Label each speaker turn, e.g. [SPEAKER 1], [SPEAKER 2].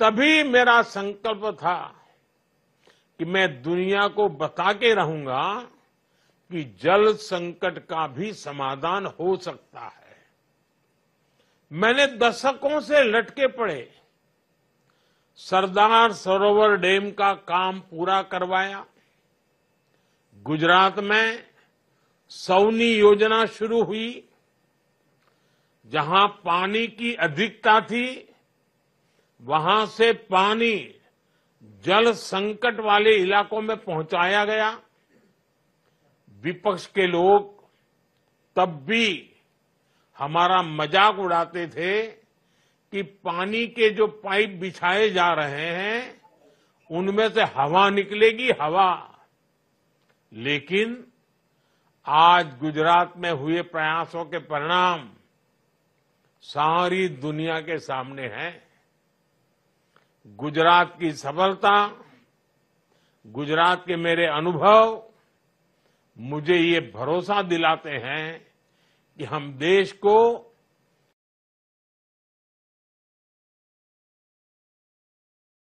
[SPEAKER 1] तभी मेरा संकल्प था कि मैं दुनिया को बता के रहूंगा कि जल संकट का भी समाधान हो सकता है मैंने दशकों से लटके पड़े सरदार सरोवर डैम का काम पूरा करवाया गुजरात में सौनी योजना शुरू हुई जहां पानी की अधिकता थी वहां से पानी जल संकट वाले इलाकों में पहुंचाया गया विपक्ष के लोग तब भी हमारा मजाक उड़ाते थे कि पानी के जो पाइप बिछाए जा रहे हैं उनमें से हवा निकलेगी हवा लेकिन आज गुजरात में हुए प्रयासों के परिणाम सारी दुनिया के सामने हैं गुजरात की सफलता गुजरात के मेरे अनुभव मुझे ये भरोसा दिलाते हैं कि हम देश को